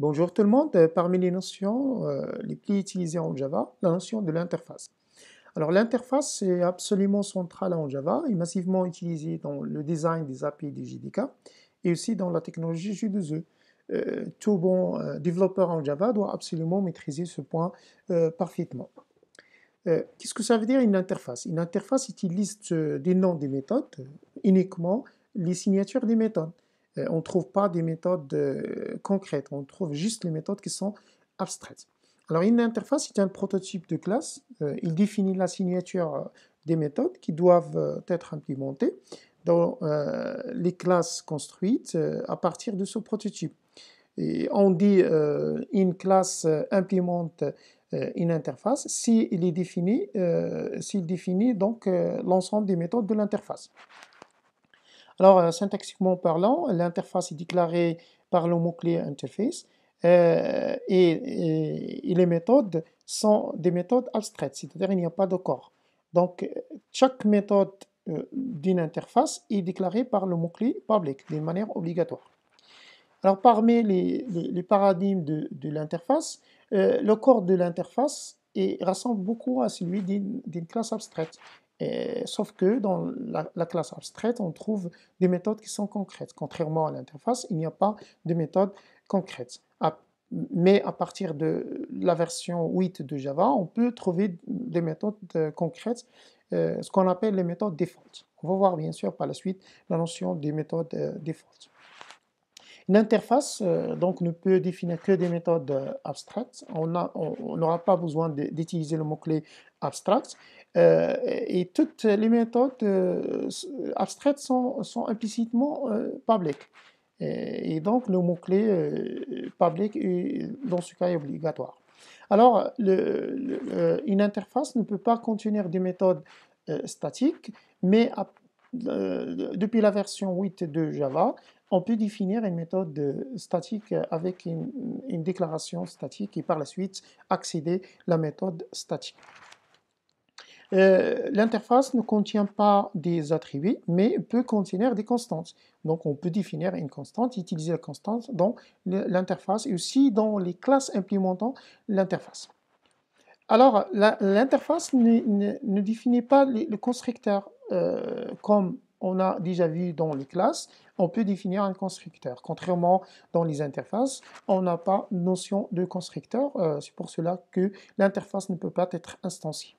Bonjour tout le monde. Euh, parmi les notions euh, les plus utilisées en Java, la notion de l'interface. Alors l'interface est absolument centrale en Java et massivement utilisée dans le design des API du JDK et aussi dans la technologie J2E. Euh, tout bon développeur en Java doit absolument maîtriser ce point parfaitement. Qu'est-ce que ça veut dire une interface Une interface utilise des noms des méthodes, uniquement les signatures des méthodes. Euh, on ne trouve pas des méthodes euh, concrètes, on trouve juste les méthodes qui sont abstraites. Alors une interface est un prototype de classe, euh, il définit la signature des méthodes qui doivent être implémentées dans les classes construites à partir de ce prototype. on dit une classe implémente une interface s'il définit, définit donc l'ensemble des méthodes de l'interface. Alors, euh, syntaxiquement parlant, l'interface est déclarée par le mot-clé interface euh, et, les méthodes sont des méthodes abstraites, c'est-à-dire il n'y a pas de corps. Donc, euh, chaque méthode d'une interface est déclarée par le mot-clé public d'une manière obligatoire. Alors, parmi les, paradigmes de, l'interface, le corps de l'interface rassemble beaucoup à celui d'une classe abstraite sauf que dans la, classe abstraite, on trouve des méthodes qui sont concrètes. Contrairement à l'interface, il n'y a pas de méthode concrète. mais à partir de la version 8 de Java, on peut trouver des méthodes euh, concrètes, euh, ce qu'on appelle les méthodes default. On va voir bien sûr par la suite la notion des méthodes euh, default. L'interface donc ne peut définir que des méthodes abstraites. On n'aura pas besoin d'utiliser le mot-clé abstract. Euh, et toutes les méthodes euh, abstraites sont, implicitement euh, Et, donc, le mot-clé euh, public est dans ce cas est obligatoire. Alors, une interface ne peut pas contenir des méthodes statiques, mais depuis la version 8 de Java, on peut définir une méthode statique avec une, une déclaration statique et par la suite accéder à la méthode statique. Euh, l'interface ne contient pas des attributs, mais peut contenir des constantes. Donc on peut définir une constante, utiliser la constante dans l'interface et aussi dans les classes implémentant l'interface. Alors, l'interface ne, définit pas le constructeur euh, comme on a déjà vu dans les classes. On peut définir un constructeur. Contrairement dans les interfaces, on n'a pas notion de constructeur. Euh, c'est pour cela que l'interface ne peut pas être instanciée.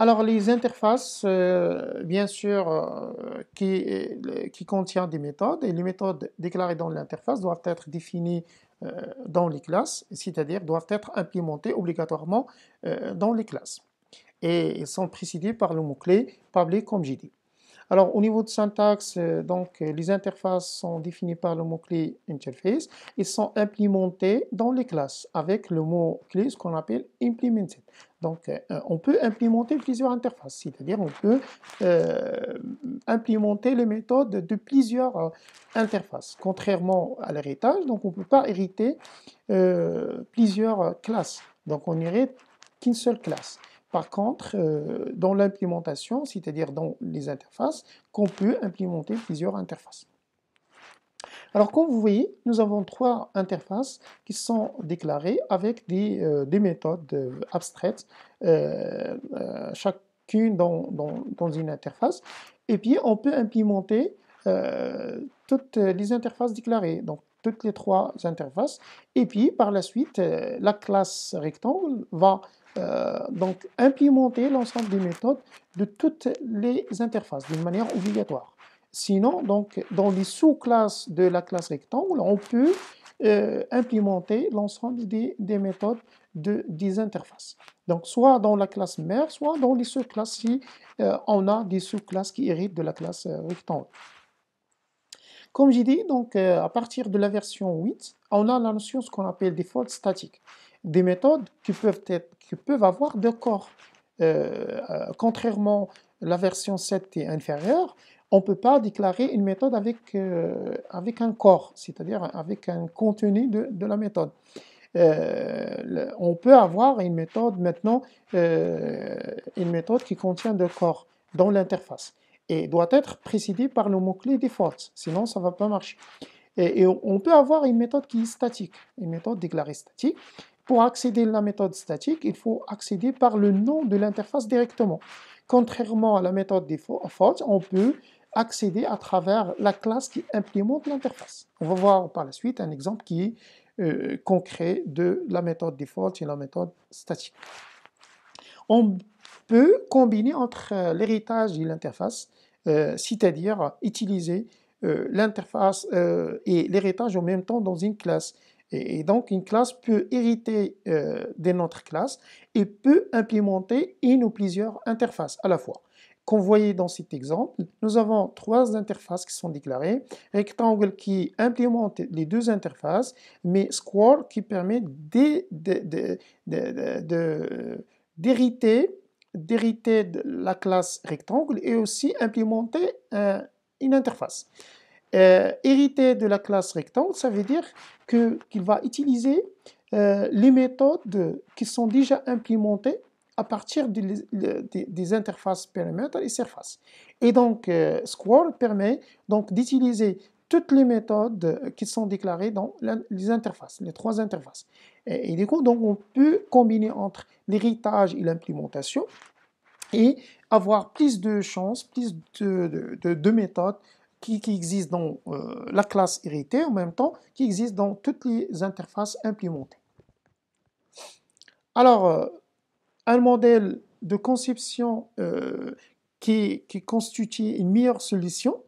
Alors les interfaces, euh, bien sûr, euh, euh, qui, contiennent contient des méthodes, et les méthodes déclarées dans l'interface doivent être définies dans les classes, c'est-à-dire doivent être implémentées obligatoirement dans les classes. Et sont précédées par le mot-clé public, comme j'ai dit. Alors, au niveau de syntaxe, euh, donc, euh, les interfaces sont définies par le mot-clé interface. et sont implémentées dans les classes avec le mot-clé, ce qu'on appelle implemented. Donc, euh, on peut implémenter plusieurs interfaces, c'est-à-dire on peut implémenter les méthodes de plusieurs interfaces. Contrairement à l'héritage, donc on ne peut pas hériter plusieurs classes. Donc, on hérite qu'une seule classe. Par contre, euh, dans l'implémentation, c'est-à-dire dans les interfaces, qu'on peut implémenter plusieurs interfaces. Alors, comme vous voyez, nous avons trois interfaces qui sont déclarées avec des, euh, méthodes euh, abstraites, chacune dans, dans, une interface. Et puis, on peut implémenter toutes les interfaces déclarées. Donc, toutes les trois interfaces. Et puis, par la suite, la classe rectangle va euh, donc implémenter l'ensemble des méthodes de toutes les interfaces d'une manière obligatoire. Sinon, donc, dans les sous-classes de la classe rectangle, on peut euh, implémenter l'ensemble des, méthodes de, des interfaces. Donc, soit dans la classe mère, soit dans les sous-classes si euh, on a des sous-classes qui héritent de la classe rectangle. Comme j'ai dit, donc, à partir de la version 8, on a la notion ce qu'on appelle des statique des méthodes qui peuvent, être, qui peuvent avoir deux corps. Euh, euh, contrairement à la version 7 et inférieure, on ne peut pas déclarer une méthode avec, euh, avec un corps, c'est-à-dire avec un contenu de, de la méthode. on peut avoir une méthode maintenant, une méthode qui contient deux corps dans l'interface et doit être précédée par le mot-clé default, sinon ça ne va pas marcher. Et, et, on peut avoir une méthode qui est statique, une méthode déclarée statique, pour accéder à la méthode statique, il faut accéder par le nom de l'interface directement. Contrairement à la méthode default, on peut accéder à travers la classe qui implémente l'interface. On va voir par la suite un exemple qui est euh, concret de la méthode default et la méthode statique. On peut combiner entre euh, l'héritage et l'interface, euh, c'est-à-dire utiliser l'interface et l'héritage en même temps dans une classe. Et, donc, une classe peut hériter de euh, d'une autre classe et peut implémenter une ou plusieurs interfaces à la fois. Comme vous voyez dans cet exemple, nous avons trois interfaces qui sont déclarées. Rectangle qui implémente les deux interfaces, mais Square qui permet d'hériter de la classe rectangle et aussi implémenter euh, une interface. Euh, hérité de la classe rectangle, ça veut dire qu'il va utiliser euh, les méthodes qui sont déjà implémentées à partir des interfaces périmètres et surfaces. Et donc, euh, Square permet donc d'utiliser toutes les méthodes qui sont déclarées dans les interfaces, les trois interfaces. Et, du coup, donc, on peut combiner entre l'héritage et l'implémentation et avoir plus de chances, plus de, de méthodes qui, qui existe dans euh, la classe héritée, en même temps qui existe dans toutes les interfaces implémentées. Alors, euh, un modèle de conception euh, qui, qui, constitue une meilleure solution,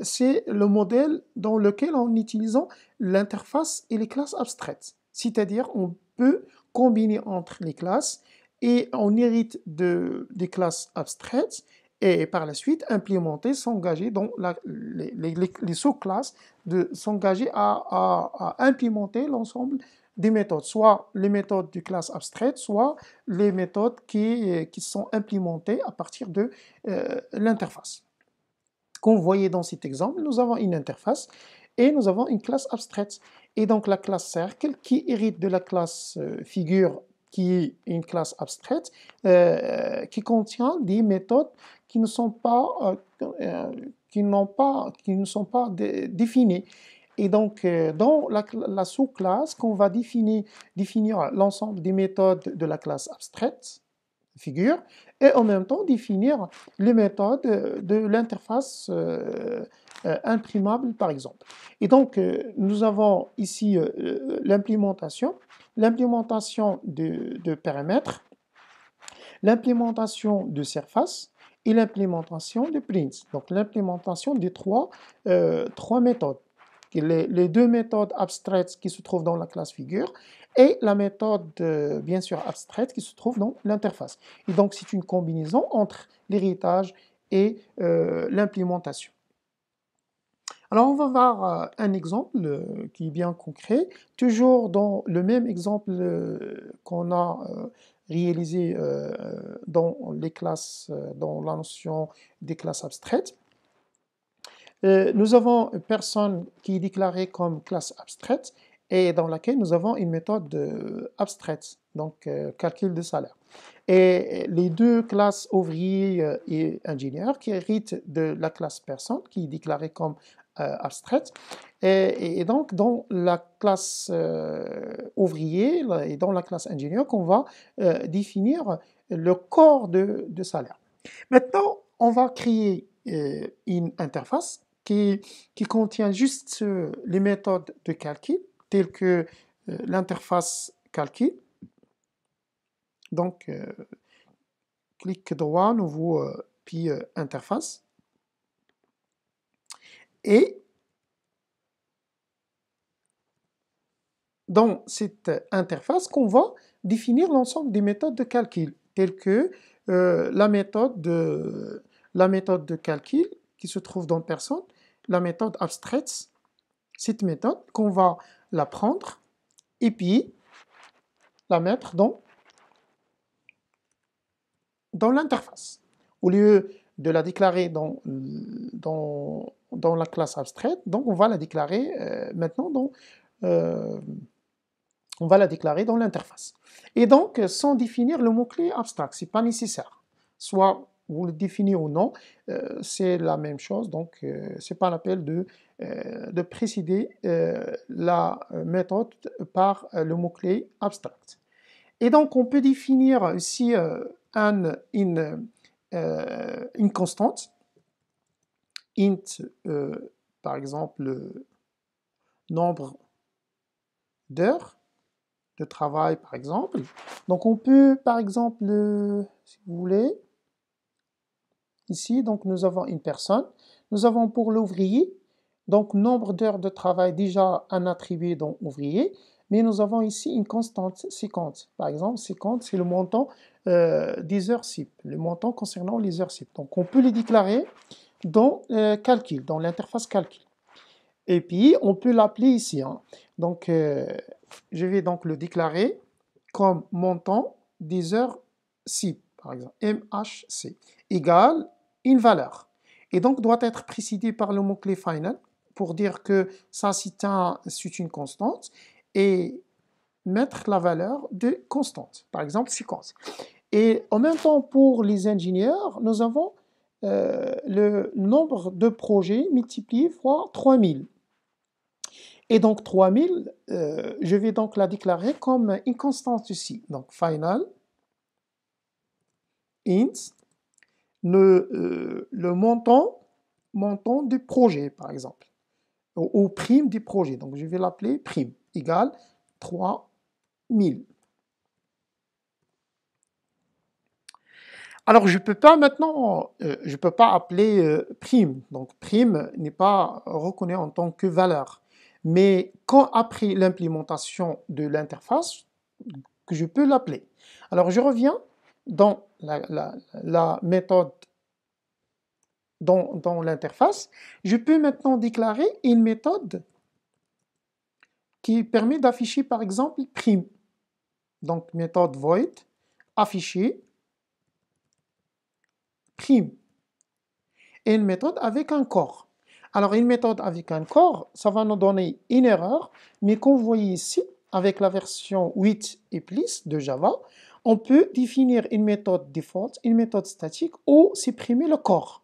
c'est le modèle dans lequel en utilisant l'interface et les classes abstraites. C'est-à-dire, on peut combiner entre les classes et on hérite de, des classes abstraites et par la suite implémenter, s'engager dans les, sous-classes, de s'engager à, implémenter l'ensemble des méthodes, soit les méthodes du classe abstraite, soit les méthodes qui, qui sont implémentées à partir de euh, l'interface. Comme vous voyez dans cet exemple, nous avons une interface et nous avons une classe abstraite. Et donc la classe cercle qui hérite de la classe euh, figure qui est une classe abstraite, euh, qui contient des méthodes qui ne sont pas, euh, euh, qui n'ont pas, qui ne sont pas définis définies. Et donc, euh, dans la, sous-classe, qu'on va définir, définir l'ensemble des méthodes de la classe abstraite, figure, et en même temps définir les méthodes de l'interface imprimable, par exemple. Et donc, nous avons ici l'implémentation, l'implémentation de, de paramètres, l'implémentation de surface, et l'implémentation de Prince. Donc l'implémentation des trois, euh, trois méthodes. Les, deux méthodes abstraites qui se trouvent dans la classe figure et la méthode, euh, bien sûr, abstraite qui se trouve dans l'interface. Et donc c'est une combinaison entre l'héritage et euh, l'implémentation. Alors on va voir euh, un exemple euh, qui est bien concret, toujours dans le même exemple euh, qu'on a réalisé dans les classes, dans la notion des classes abstraites. Nous avons une personne qui est déclarée comme classe abstraite et dans laquelle nous avons une méthode abstraite, donc calcul de salaire. Et les deux classes ouvriers et ingénieurs qui héritent de la classe personne, qui est déclarée comme euh, abstraite. Et, donc, dans la classe euh, ouvrier et dans la classe ingénieur, qu'on va euh, définir le corps de, salaire. Maintenant, on va créer une interface qui, qui contient juste les méthodes de calcul, telles que l'interface calcul. Donc, clic droit, nouveau, puis interface. Et dans cette interface qu'on va définir l'ensemble des méthodes de calcul, telles que euh, la, méthode de, la méthode de calcul qui se trouve dans personne, la méthode abstraite, cette méthode qu'on va la prendre et puis la mettre dans, dans l'interface. Au lieu de la déclarer dans, dans dans la classe abstraite, donc on va la déclarer euh, maintenant dans, euh, on va la déclarer dans l'interface. Et donc, sans définir le mot-clé abstract, c'est pas nécessaire. Soit vous le définissez ou non, euh, c'est la même chose, donc c'est pas l'appel de, de la méthode par le mot-clé abstract. Et donc, on peut définir ici un, une constante, int, euh, par exemple, nombre d'heures de travail, par exemple. Donc, on peut, par exemple, si vous voulez, ici, donc nous avons une personne. Nous avons pour l'ouvrier, donc nombre d'heures de travail déjà un attribué dans ouvrier, mais nous avons ici une constante 50. Par exemple, 50, c'est le montant euh, des heures cip le montant concernant les heures cip Donc, on peut les déclarer dans euh, calcul, dans l'interface calcul. Et puis, on peut l'appeler ici. Hein. Donc, euh, je vais donc le déclarer comme montant des heures si, par exemple, MHC, égale une valeur. Et donc, doit être précisé par le mot-clé final pour dire que ça, c'est une constante et mettre la valeur de constante, par exemple, séquence. Et en même temps, pour les ingénieurs, nous avons euh, le nombre de projets multiplié fois 3000. Et donc 3000, euh, je vais donc la déclarer comme une constante ici. Donc final, int, euh, le, montant, montant du projet par exemple, ou, ou prime du projet. Donc je vais l'appeler prime, égale 3000. Alors, je ne peux pas maintenant, euh, je peux pas appeler euh, prime. Donc, prime n'est pas reconnu en tant que valeur. Mais quand après l'implémentation de l'interface, que je peux l'appeler. Alors, je reviens dans la, méthode, dans, dans l'interface. Je peux maintenant déclarer une méthode qui permet d'afficher, par exemple, prime. Donc, méthode void, afficher, crime. Et une méthode avec un corps. Alors une méthode avec un corps, ça va nous donner une erreur, mais comme vous voyez ici, avec la version 8 et plus de Java, on peut définir une méthode default, une méthode statique ou supprimer le corps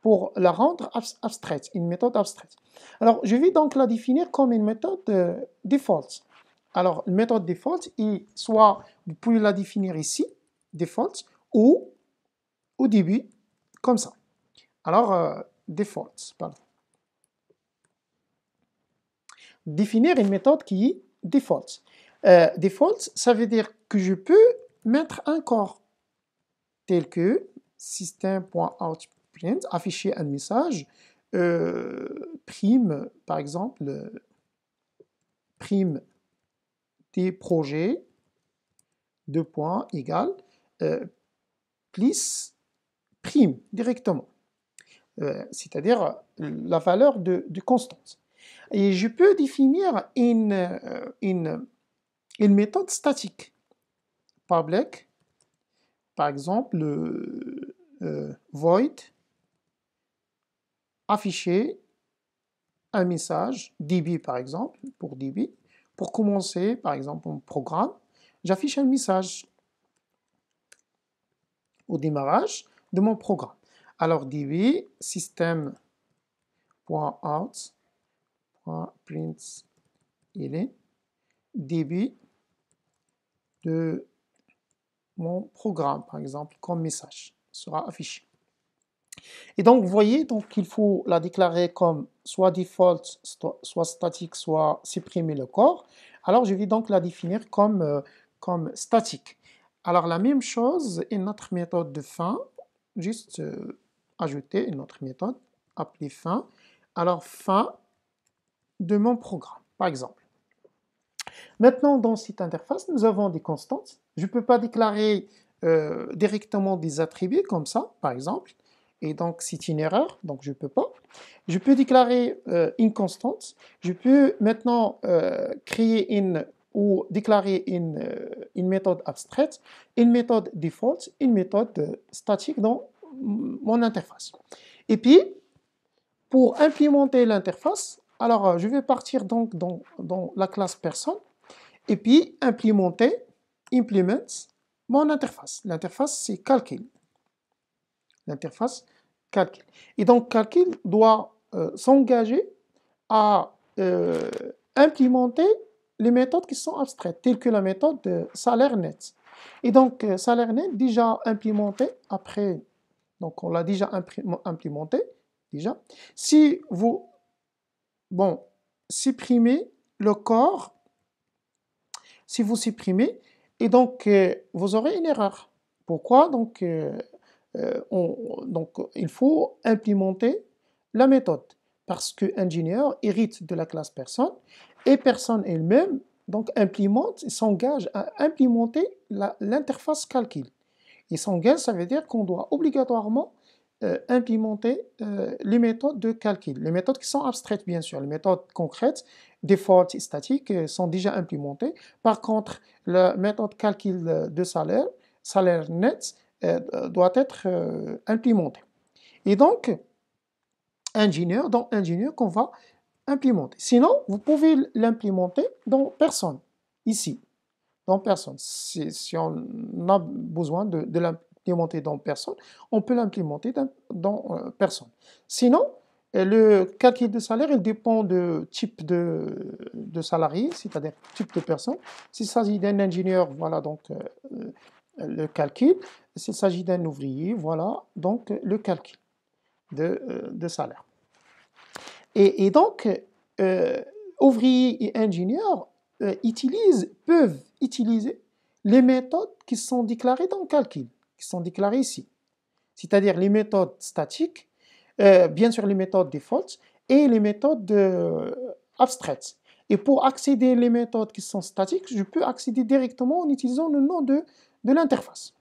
pour la rendre abstraite, une méthode abstraite. Alors, je vais donc la définir comme une méthode euh, default. Alors, une méthode default, il soit, vous pouvez la définir ici, default, ou au début, comme ça. Alors, euh, pardon. Définir une méthode qui est default. Euh, ça veut dire que je peux mettre un corps tel que system.outprint, afficher un message, euh, prime, par exemple, prime des projets, de points, égal, euh, plus prime directement, euh, c'est-à-dire la valeur de, constante. Et je peux définir une, euh, méthode statique public, par exemple le euh, void afficher un message db par exemple pour db pour commencer par exemple mon programme j'affiche un message au démarrage de mon programme. Alors DB print il est DB de mon programme, par exemple, comme message sera affiché. Et donc, vous voyez, donc, il faut la déclarer comme soit default, soit statique, soit supprimer le corps. Alors, je vais donc la définir comme, euh, comme statique. Alors, la même chose est notre méthode de fin juste euh, ajouter une autre méthode appelée fin. Alors fin de mon programme, par exemple. Maintenant, dans cette interface, nous avons des constantes. Je ne peux pas déclarer euh, directement des attributs comme ça, par exemple. Et donc, c'est une erreur, donc je ne peux pas. Je peux déclarer euh, une constante. Je peux maintenant créer une ou déclarer euh, une, méthode abstraite, une méthode default, une méthode euh, statique dans mon interface. Et puis, pour implémenter l'interface, alors euh, je vais partir donc dans, la classe personne et puis implémenter, implement mon interface. L'interface c'est calcul. L'interface calcul. Et donc calcul doit s'engager à implémenter les méthodes qui sont abstraites, telles que la méthode de salaire net. Et donc, euh, salaire net déjà implémenté après, donc on l'a déjà implémenté, déjà. Si vous, bon, supprimez le corps, si vous supprimez, et donc euh, vous aurez une erreur. Pourquoi donc, euh, donc il faut implémenter la méthode parce que ingénieur hérite de la classe personne et personne elle-même, donc s'engage à implémenter l'interface calcul. Il s'engage, ça veut dire qu'on doit obligatoirement euh, implémenter euh, les méthodes de calcul, les méthodes qui sont abstraites bien sûr, les méthodes concrètes, des statiques euh, sont déjà implémentées. Par contre, la méthode calcul de salaire, salaire net, doit être implémentée. Et donc, ingénieur, dans ingénieur qu'on va implémenter. Sinon, vous pouvez l'implémenter dans personne, ici. Dans personne. Si, on a besoin de, l'implémenter dans personne, on peut l'implémenter dans, euh, personne. Sinon, euh, le calcul de salaire, il dépend de type de, salarié, c'est-à-dire type de personne. S'il s'agit d'un ingénieur, voilà donc euh, le calcul. S'il s'agit d'un ouvrier, voilà donc le calcul de salaire. Et, donc, euh, ouvriers et ingénieurs euh, utilisent, peuvent utiliser les méthodes qui sont déclarées dans calcul, qui sont déclarées ici. C'est-à-dire les méthodes statiques, euh, bien sûr les méthodes default et les méthodes euh, abstraites. Et pour accéder aux méthodes qui sont statiques, je peux accéder directement en utilisant le nom de, de l'interface.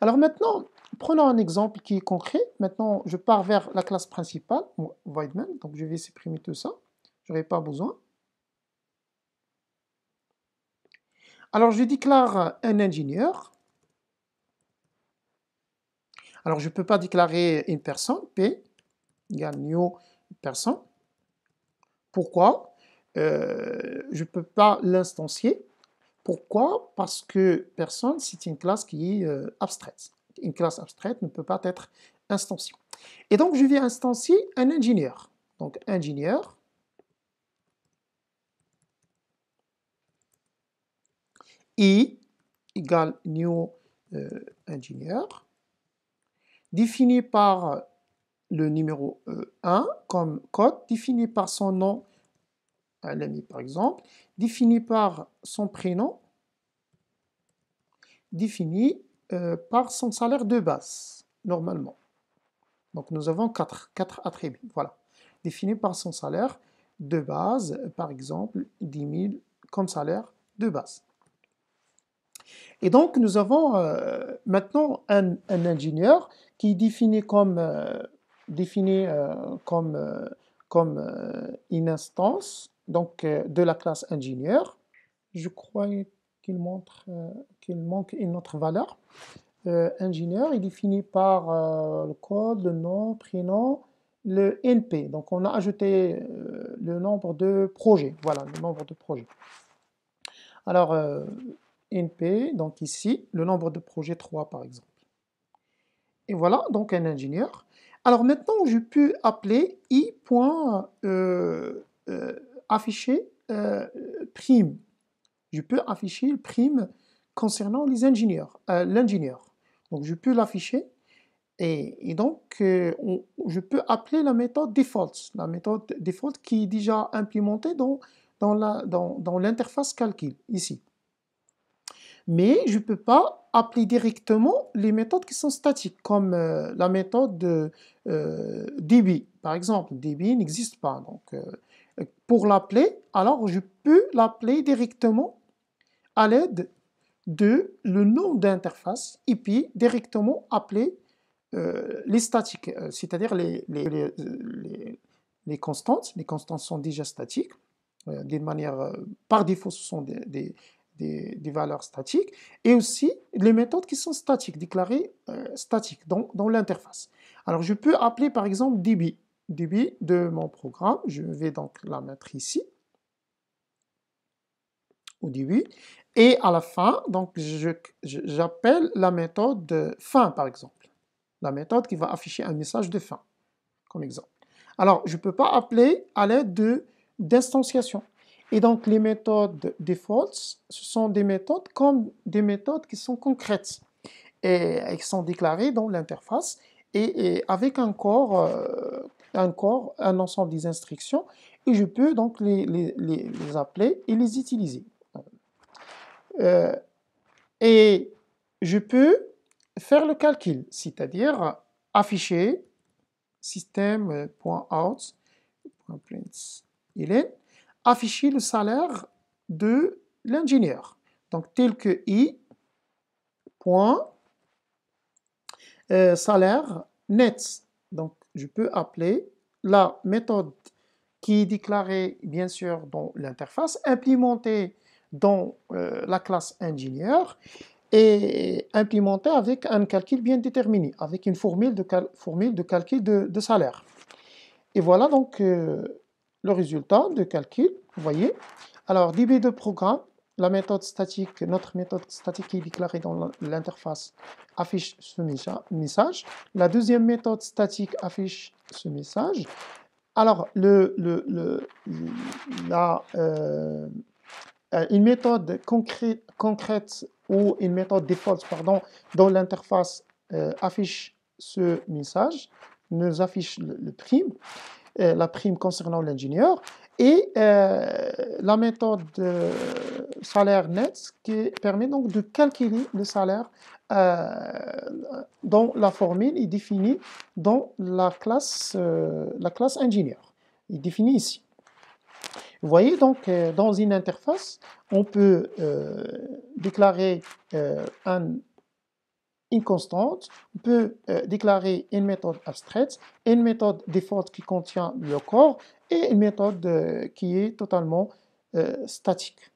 Alors maintenant, Prenons un exemple qui est concret. Maintenant, je pars vers la classe principale, Voidman. Donc, je vais supprimer tout ça. Je n'aurai pas besoin. Alors, je déclare un ingénieur. Alors, je ne peux pas déclarer une personne, P a new personne. Pourquoi euh, Je ne peux pas l'instancier. Pourquoi Parce que personne, c'est une classe qui est euh, abstraite une classe abstraite ne peut pas être instanciée. Et donc, je vais instancier un ingénieur. Donc, ingénieur. I égale new euh, ingénieur, défini par le numéro 1 euh, comme code, défini par son nom, un ami, par exemple, défini par son prénom, défini euh, par son salaire de base, normalement. Donc nous avons quatre, quatre attributs, voilà, définis par son salaire de base, par exemple 10 000 comme salaire de base. Et donc nous avons euh, maintenant un, ingénieur qui est défini comme, euh, défini, comme, comme une instance donc, de la classe ingénieur. Je crois euh, qu'il manque une autre valeur. Euh, ingénieur, il est défini par euh, le code, le nom, prénom, le NP. Donc on a ajouté le nombre de projets. Voilà, le nombre de projets. Alors, NP, donc ici, le nombre de projets 3 par exemple. Et voilà, donc un ingénieur. Alors maintenant, je peux appeler i.afficher euh, prime je peux afficher le prime concernant les ingénieurs, euh, l'ingénieur. Donc, je peux l'afficher. Et, donc, euh, je peux appeler la méthode default, la méthode default qui est déjà implémentée dans, dans l'interface dans, dans calcul, ici. Mais je ne peux pas appeler directement les méthodes qui sont statiques, comme euh, la méthode de, db. Par exemple, db n'existe pas. Donc, pour l'appeler, alors je peux l'appeler directement à l'aide de le nom d'interface et puis directement appeler euh, les statiques, euh, c'est-à-dire les, les, constantes. Les constantes sont déjà statiques, euh, manière, par défaut, ce sont des, valeurs statiques, et aussi les méthodes qui sont statiques, déclarées statiques dans, dans l'interface. Alors, je peux appeler par exemple db, db de mon programme, je vais donc la mettre ici, au début. Et à la fin, donc j'appelle la méthode fin, par exemple. La méthode qui va afficher un message de fin, comme exemple. Alors, je ne peux pas appeler à l'aide de d'instanciation. Et donc, les méthodes defaults, ce sont des méthodes comme des méthodes qui sont concrètes et, sont déclarées dans l'interface et, avec euh, un corps, un ensemble des instructions. Et je peux donc les, les appeler et les utiliser. Euh, et je peux faire le calcul, c'est-à-dire afficher system.out.println, afficher le salaire de l'ingénieur. Donc tel que i, euh, salaire net. Donc je peux appeler la méthode qui est déclarée bien sûr dans l'interface, implémenter dans euh, la classe ingénieur et implémentée avec un calcul bien déterminé, avec une formule de, de calcul de, salaire. Et voilà donc euh, le résultat de calcul, vous voyez. Alors, DB de programme, la méthode statique, notre méthode statique qui est déclarée dans l'interface affiche ce message. La deuxième méthode statique affiche ce message. Alors, le, le, la, euh, euh, une méthode concrète, concrète ou une méthode default pardon, dans l'interface euh, affiche ce message, nous affiche le, prime, euh, la prime concernant l'ingénieur, et la méthode salaire net qui permet donc de calculer le salaire dans la formule est définie dans la classe, la classe ingénieur. Il défini ici. Vous voyez, donc, euh, dans une interface, on peut euh, déclarer euh, une constante, on peut déclarer une méthode abstraite, une méthode défaut qui contient le corps et une méthode qui est totalement statique.